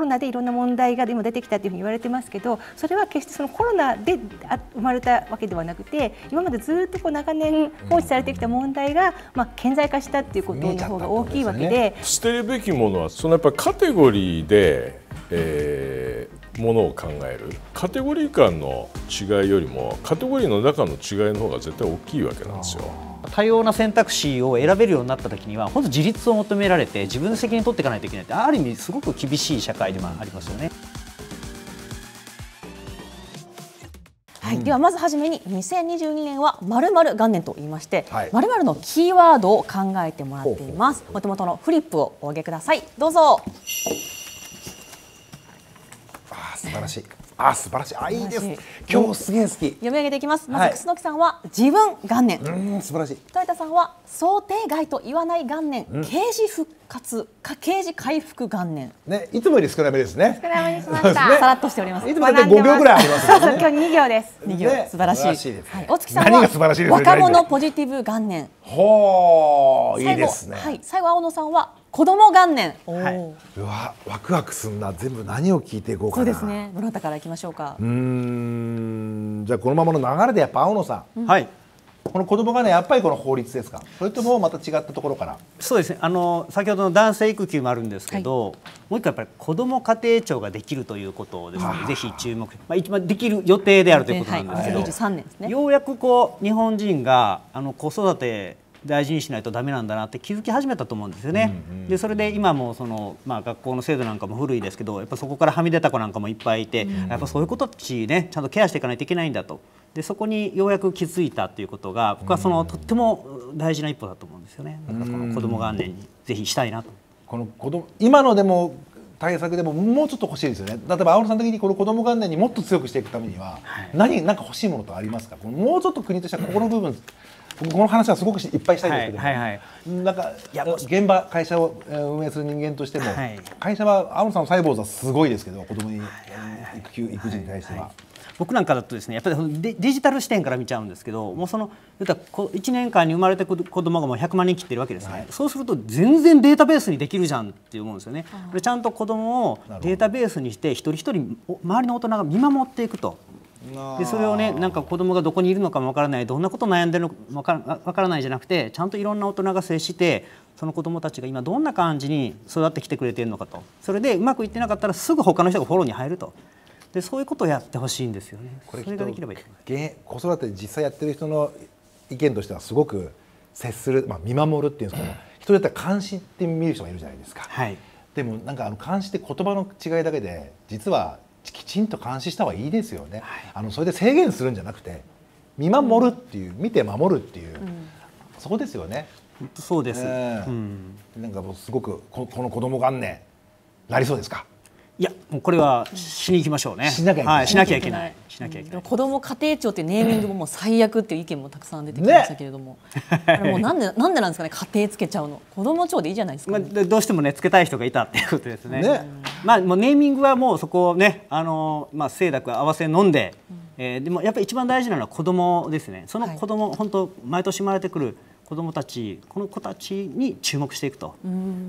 ロナでいろんな問題が今出てきたというふうに言われてますけどそれは決してそのコロナで生まれたわけではなくて今までずっとこう長年放置されてきた問題が、まあ、顕在化したっていうことの方が大きいわけで。捨てるべきものはそのやっぱカテゴリーで、えー、ものを考えるカテゴリー間の違いよりもカテゴリーの中の違いの方が絶対大きいわけなんですよ。多様な選択肢を選べるようになったときには本当自立を求められて自分の責任取っていかないといけないってある意味すごく厳しい社会でもありますよね。はい、ではまずはじめに2022年はまる元年と言いましてまる、まるのキーワードを考えてもらっていますお手元のフリップをお上げくださいどうぞあ素晴らしいあ素晴らしい。あいいです。今日すげえ好き。読み上げていきます。まず楠木さんは自分元年。うん素晴らしい。豊田さんは想定外と言わない元年。うん、刑事復活か刑事回復元年。ねいつもより少なめですね。少なめにしました。さらっとしております。いつもより五秒ぐらいあります。今日二行です。二行素晴らしい。はい。お月さんは若者ポジティブ元年。ほういいですね。はい。最後青野さんは子供元年、はい、うわワクワクすんな全部何を聞いていこうかそうですねどなたからいきましょうかうんじゃあこのままの流れでやっぱ青野さん、うん、はいこの子供がねやっぱりこの法律ですかそれともまた違ったところからそうですねあの先ほどの男性育休もあるんですけど、はい、もう一個やっぱり子ども家庭庁ができるということをですねぜひ注目、まあ、できる予定であるということなんですけど、はい、ようやくこう日本人があの子育て大事にしないとダメなんだなって気づき始めたと思うんですよね。でそれで今もその、まあ、学校の制度なんかも古いですけどやっぱそこからはみ出た子なんかもいっぱいいて、やっぱそういうことちねちゃんとケアしていかないといけないんだと。でそこにようやく気づいたということが僕はその、とっても大事な一歩だと思うんですよね。だからこの子供元年にぜひしたいなと。この子供今のでも対策でももうちょっと欲しいですよね。例えば青野さん的にこの子供元年にもっと強くしていくためには、はい、何なんか欲しいものとありますか。もうちょっと国としてはここの部分僕この話はすごくいっぱいしたいんですけど、はいはいはい、なんかいや現場会社を運営する人間としても、はい、会社は青野さんのサイボーズはすごいですけど子供に育休、育児に対しては。僕なんかだとですねやっぱりデジタル視点から見ちゃうんですけどもうその1年間に生まれた子供がもう100万人切ってるわけですね、はい、そうすると全然データベースにできるじゃんって思うんですよね。これちゃんと子供をデータベースにして一人一人周りの大人が見守っていくとでそれをねなんか子供がどこにいるのかもわからないどんなこと悩んでるのかわからからないじゃなくてちゃんといろんな大人が接してその子供たちが今どんな感じに育ってきてくれてるのかとそれでうまくいってなかったらすぐ他の人がフォローに入ると。でそういうことをやってほしいんですよね。これそれができればいい。子育て実際やってる人の意見としてはすごく接する、まあ、見守るっていうんですか、ど、人だったら監視って見る人がいるじゃないですか。はい、でもなんかあの監視って言葉の違いだけで実はきちんと監視した方がいいですよね、はい、あのそれで制限するんじゃなくて見守るっていう、うん、見て守るっていう、うん、そこですよね。そうです、えー、うん、なんかもうすごくここの子供がんねなりそうですかいやもうこれはしに行きましょうね。しなきゃいけない。しなきゃいけない。しなきゃいけない。子供家庭庁ってネーミングももう最悪っていう意見もたくさん出てきましたけれども、ね、もうなんでなんでなんですかね家庭つけちゃうの。子供庁でいいじゃないですか、ね、まあ、どうしてもねつけたい人がいたっていうことですね。ねまあもうネーミングはもうそこをねあのまあ清濁合わせ飲んで、うん、えー、でもやっぱり一番大事なのは子供ですね。その子供、はい、本当毎年生まれてくる子供たちこの子たちに注目していくと、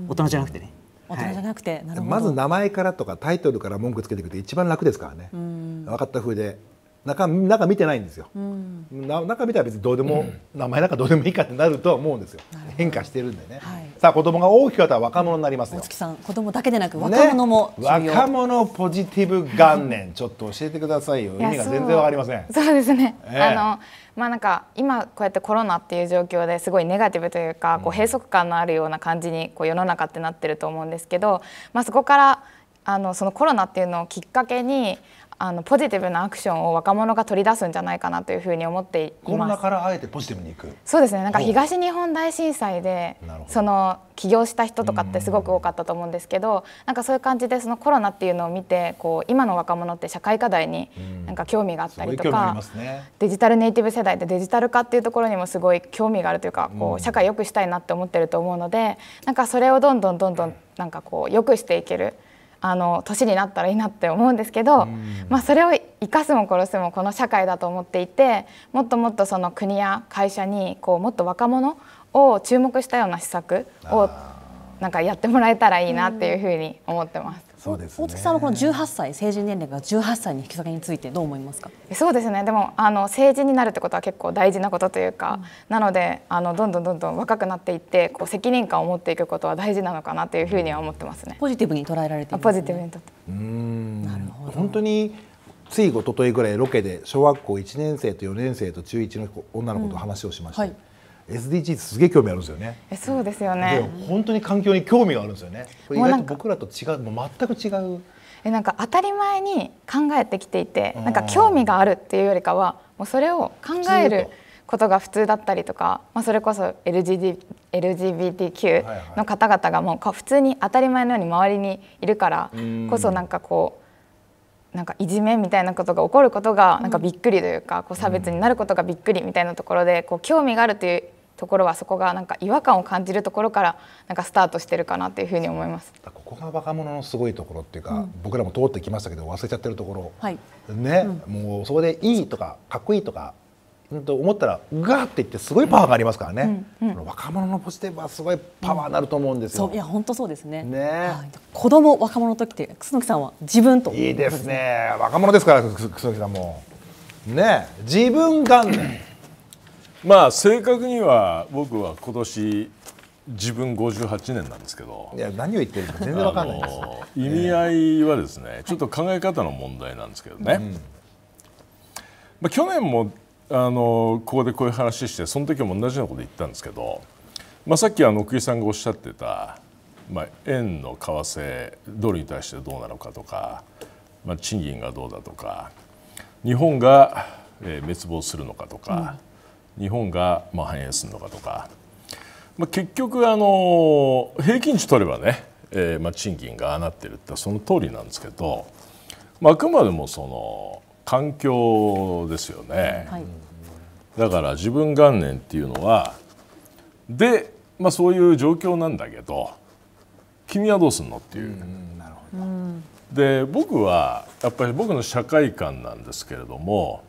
大人じゃなくてね。大人じゃなくて、はい、まず名前からとかタイトルから文句つけていくと一番楽ですからね、分かった風で中中見てないんですよ、うん、中見たら別にどうでも、うん、名前なんかどうでもいいかってなるとは思うんですよ変化してるんでね、はい、さあ子供が大きかったら若者になりますよ月さん子供だけでなく若者も、ね、若者ポジティブ元年ちょっと教えてくださいよ意味が全然わかりませんそうですね、えー、あのまあなんか今こうやってコロナっていう状況ですごいネガティブというかこう閉塞感のあるような感じにこう世の中ってなってると思うんですけど、まあ、そこからあのそのコロナっていうのをきっかけにあのポジティブなアクションを若者が取り出すんじゃないかなというふうに思っています。コロナからあえてポジティブにいく。そうですね。なんか東日本大震災でその起業した人とかってすごく多かったと思うんですけど、なんかそういう感じでそのコロナっていうのを見て、こう今の若者って社会課題になんか興味があったりとか、デジタルネイティブ世代でデジタル化っていうところにもすごい興味があるというか、こう社会良くしたいなって思ってると思うので、なんかそれをどんどんどんどんなんかこう良くしていける。あの年になったらいいなって思うんですけど、まあ、それを生かすも殺すもこの社会だと思っていてもっともっとその国や会社にこうもっと若者を注目したような施策をなんかやってもらえたらいいなっていうふうに思ってます。そうです、ね、大月さんはこの18歳成人年齢が18歳に引き下げについてどう思いますかそうですねでもあの成人になるってことは結構大事なことというか、うん、なのであのどんどんどんどん若くなっていってこう責任感を持っていくことは大事なのかなというふうには思ってますねポジティブに捉えられて、ね、ポジティブにとってうんなるほど本当につい一昨日ぐらいロケで小学校1年生と4年生と中1の女の子と話をしました、うんはい SDGs すげえ興味あるんですよね。えそうですよね。本当に環境に興味があるんですよね。これ意外と僕らと違う、もう全く違う。えなんか当たり前に考えてきていて、なんか興味があるっていうよりかは、もうそれを考えることが普通だったりとか、まあそれこそ LGBT LGBTQ の方々がもう普通に当たり前のように周りにいるからこそなんかこう。なんかいじめみたいなことが起こることがなんかびっくりというか、こう差別になることがびっくりみたいなところでこう興味があるというところはそこがなんか違和感を感じるところからなんかスタートしてるかなというふうに思いますここが若者のすごいところっていうか、うん、僕らも通ってきましたけど忘れちゃってるところ、はい、ね、うん、もうそこでいいとかかっこいいとかと思ったらがーっていってすごいパワーがありますからね、うんうん、若者のポジティブはすごいパワーなると思うんですよ、うん、いや本当そうですねね、はい、子供若者の時って楠木さんは自分といいですね若者ですから楠木さんもね自分元年まあ正確には僕は今年自分58年なんですけどいや何を言ってるか全然わかんないです意味合いはですね、ちょっと考え方の問題なんですけどね、まあ、去年もあのここでこういう話してその時も同じようなこと言ったんですけど、まあ、さっきあの奥井さんがおっしゃってた、まあ、円の為替ドルに対してどうなのかとか、まあ、賃金がどうだとか日本が、え滅亡するのかとか、うん、日本が、まあ、反映するのかとか、まあ、結局あの平均値取ればね、えーまあ、賃金が上がなってるってその通りなんですけど、まあ、あくまでもその環境ですよね。はいだから自分元年っていうのはで、まあ、そういう状況なんだけど君はどうすんのっていう。うで僕はやっぱり僕の社会観なんですけれども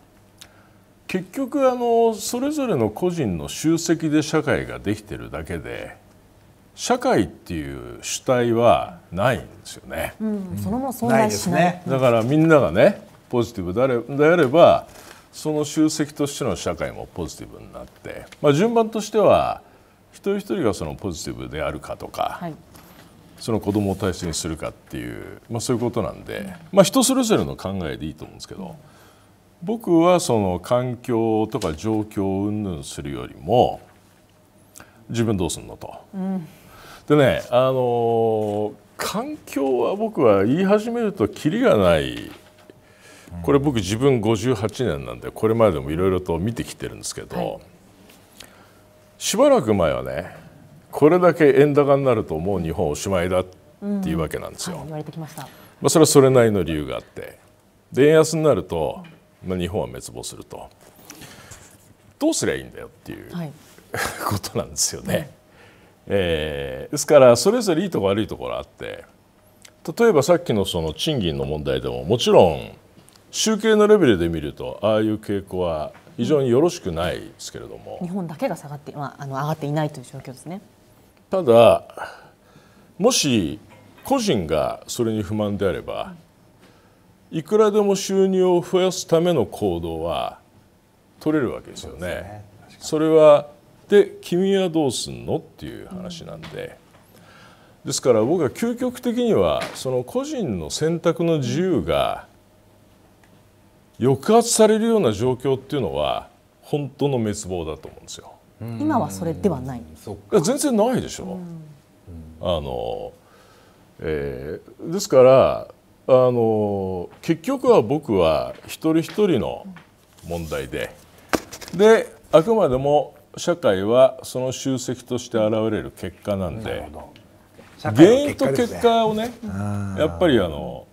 結局あのそれぞれの個人の集積で社会ができてるだけで社会っていう主体はないんですよね。うん、そのまま存在しない、ね、だからみんながねポジティブであればその集積としての社会もポジティブになって、まあ、順番としては一人一人がそのポジティブであるかとか、はい、その子供を大切にするかっていう、まあ、そういうことなんで、まあ、人それぞれの考えでいいと思うんですけど僕はその環境とか状況をうんぬんするよりも自分どうすんのと。うん、でねあの環境は僕は言い始めるときりがないこれ僕自分58年なんでこれまでもいろいろと見てきてるんですけど、はい、しばらく前はねこれだけ円高になるともう日本おしまいだっていうわけなんですよ。まあ、それはそれなりの理由があってで円安になると、まあ、日本は滅亡するとどうすりゃいいんだよっていう、はい、ことなんですよね。えー、ですからそれぞれいいとこ悪いところあって例えばさっきのその賃金の問題でももちろん集計のレベルで見るとああいう傾向は非常によろしくないですけれども、日本だけが下がって、まあ、あの上がっていないという状況ですねただもし個人がそれに不満であれば、いくらでも収入を増やすための行動は取れるわけですよね。そ、ね、れはで君はどうすんのっていう話なんで、ですから僕は究極的にはその個人の選択の自由が抑圧されるような状況っていうのは本当の滅亡だと思うんですよ。今はそれではない。い全然ないでしょ。うあの、えー、ですからあの結局は僕は一人一人の問題で、であくまでも社会はその集積として現れる結果なんで、原因と結果をね、やっぱりあの。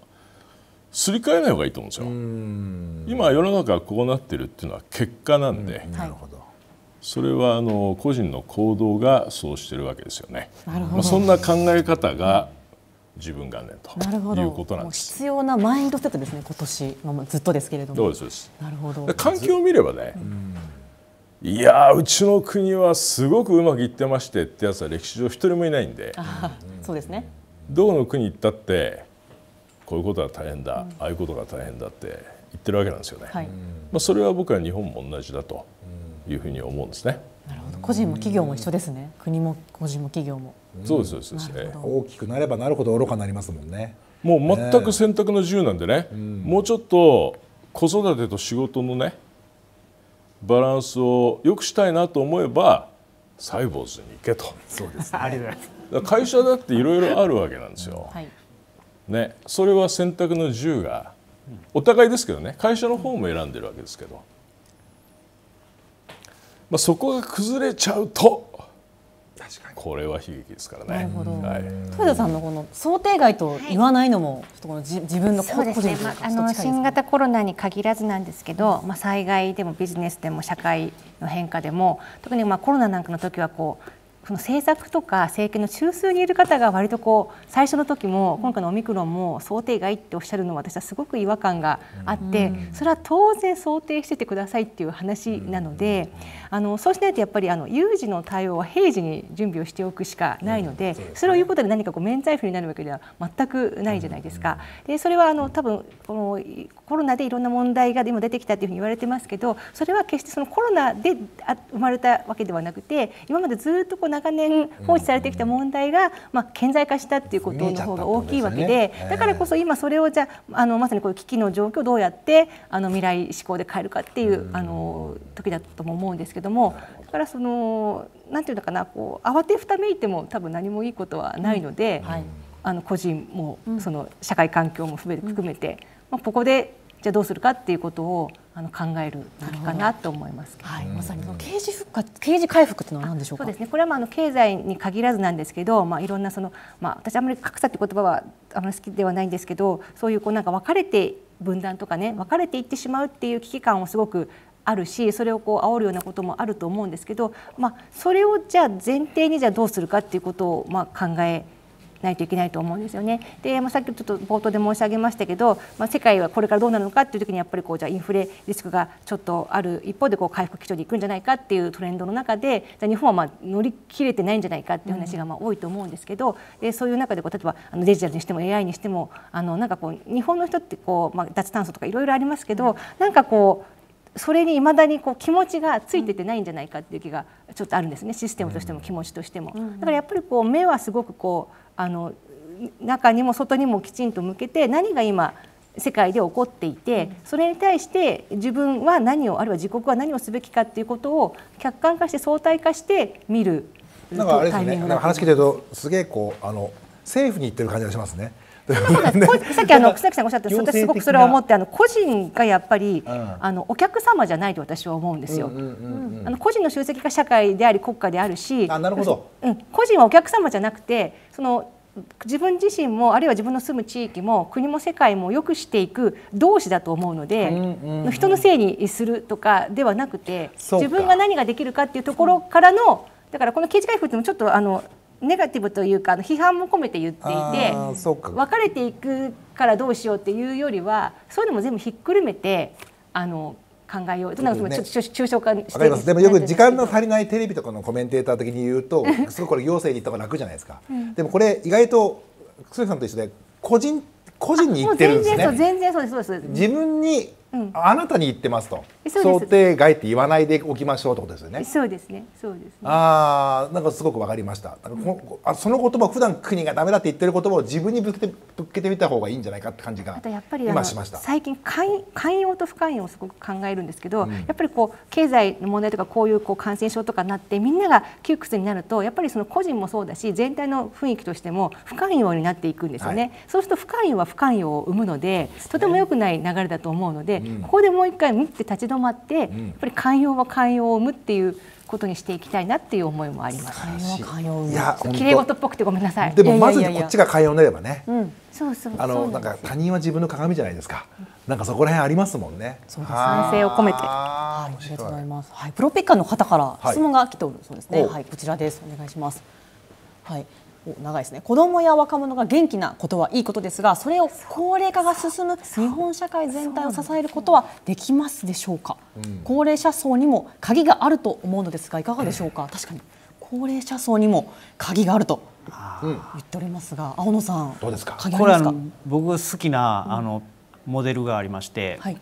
すり替えない方がいいと思うんですよ。今世の中がこうなってるっていうのは結果なんで、うん、なるほどそれはあの個人の行動がそうしてるわけですよね。なるまあ、そんな考え方が自分元年ということなんです。必要なマインドセットですね。今年、まあ、ずっとですけれども。そうですなるほど。環境を見ればね。うん、いやうちの国はすごくうまくいってましてってやつは歴史上一人もいないんで、うそうですねどこの国行ったってこういうことが大変だ、ああいうことが大変だって言ってるわけなんですよね。はい、まあ、それは僕は日本も同じだというふうに思うんですね。なるほど個人も企業も一緒ですね国も個人も企業も。そうですそうです大きくなればなるほど愚かになりますもんね。もう全く選択の自由なんでね、えー、もうちょっと子育てと仕事のねバランスを良くしたいなと思えばサイボーズに行けとそうです、会社だっていろいろあるわけなんですよ。はいね、それは選択の自由がお互いですけどね会社の方も選んでるわけですけど、まあ、そこが崩れちゃうとこれは悲劇ですからね。なるほど。はい、豊田さんのこの想定外と言わないのも、ちょっとこの自分の個人ねまあ、あの新型コロナに限らずなんですけど、まあ災害でもビジネスでも社会の変化でも、特にまあコロナなんかの時はこうその政策とか政権の中枢にいる方が割とこう最初の時も今回のオミクロンも想定外っておっしゃるのは私はすごく違和感があってそれは当然想定しててくださいっていう話なのであのそうしないとやっぱりあの有事の対応は平時に準備をしておくしかないのでそれを言うことで何かこう免罪符になるわけでは全くないじゃないですか。でそれはあの多分このコロナでいろんな問題が今出てきたというふうに言われてますけどそれは決してそのコロナで生まれたわけではなくて今までずっとこう長年放置されてきた問題が、まあ、顕在化したっていうことの方が大きいわけでだからこそ今それをじゃあのまさにこういう危機の状況をどうやってあの未来志向で変えるかっていうあの時だとも思うんですけどもだからそのなんていうのかなこう慌てふためいても多分何もいいことはないので、はい、あの個人もその社会環境も含めて、まあ、ここでじゃあどうするかっていうことをあの考えるべきかなと思います、はい、まさに刑事復活刑事回復というのは何でしょうそうですねこれはまああの経済に限らずなんですけど、まあ、いろんなその、まあ、私あまり格差って言葉はあまり好きではないんですけどそういうこうなんか分かれて分断とかね分かれていってしまうっていう危機感をすごくあるしそれをこう煽るようなこともあると思うんですけど、まあ、それをじゃあ前提にじゃあどうするかっていうことをまあ考えないといけないと思うんですよね。で、まあ、さっきちょっと冒頭で申し上げましたけど、まあ、世界はこれからどうなるのかっていう時にやっぱりこうじゃインフレリスクがちょっとある一方でこう回復基調に行くんじゃないかっていうトレンドの中でじゃ日本はまあ乗り切れてないんじゃないかっていう話がまあ多いと思うんですけど、うん、でそういう中でこう例えばあのデジタルにしても AI にしてもあのなんかこう日本の人ってこう、まあ、脱炭素とかいろいろありますけど、うん、なんかこうそれにいまだにこう気持ちがついててないんじゃないかっていう気がちょっとあるんですねシステムとしても気持ちとしても。だからやっぱりこう目はすごくこうあの中にも外にもきちんと向けて何が今世界で起こっていてそれに対して自分は何をあるいは自国は何をすべきかということを客観化して相対化して見るなんかあれですねなんか話聞いてるとすげえこうあの政府に言ってる感じがしますね さっきあの草木さんがおっしゃった私すごくそれは思ってあの個人がやっぱり、うん、あのお客様じゃないと私は思うんですよ。うんあの個人の集積が社会であり国家であるし、あなるほど、うん、個人はお客様じゃなくてその自分自身もあるいは自分の住む地域も国も世界も良くしていく同志だと思うので、うんうん、人のせいにするとかではなくて自分が何ができるかっていうところからのだからこの刑事回復ってもちょっとあのネガティブというか批判も込めて言っていて別れていくからどうしようっていうよりはそういうのも全部ひっくるめてあの考えよう、ね、ちょっと抽象化してますでもよく時間の足りないテレビとかのコメンテーター的に言うとすごくこれ行政に行った方が楽じゃないですか、うん、でもこれ意外と楠木さんと一緒で個人個人に言ってるんですね全然そうですそうです自分にうん、あなたに言ってますと想定外って言わないでおきましょうってことですよね。そうですね。そうですね。ああ、なんかすごくわかりました。うん、その言葉普段国がダメだって言ってる言葉を自分にぶっけてぶっけてみた方がいいんじゃないかって感じが今しました。最近寛容と不寛容をすごく考えるんですけど、うん、やっぱりこう経済の問題とかこういうこう感染症とかになってみんなが窮屈になるとやっぱりその個人もそうだし全体の雰囲気としても不寛容になっていくんですよね。はい、そうすると不寛容は不寛容を生むのでとても良くない流れだと思うので。で、ここでもう一回むって立ち止まって、やっぱり寛容は寛容を生むっていうことにしていきたいなっていう思いもあります。寛容は寛容いや綺麗事っぽくてごめんなさい。でもまずこっちが寛容になればね。うん、そうそうあのなんか他人は自分の鏡じゃないですか。なんかそこら辺ありますもんね。そうです賛成を込めて。ありがとうございます。はいプロピッカーの方から質問が来ておるそうですね。はい、こちらですお願いします。はい。長いですね子どもや若者が元気なことはいいことですがそれを高齢化が進む日本社会全体を支えることはできますでしょうか、うん、高齢者層にも鍵があると思うのですがいかがでしょうか、確かに高齢者層にも鍵があると言っておりますが、青野さんどうですかこれは僕好きなあの、モデルがありまして、はい、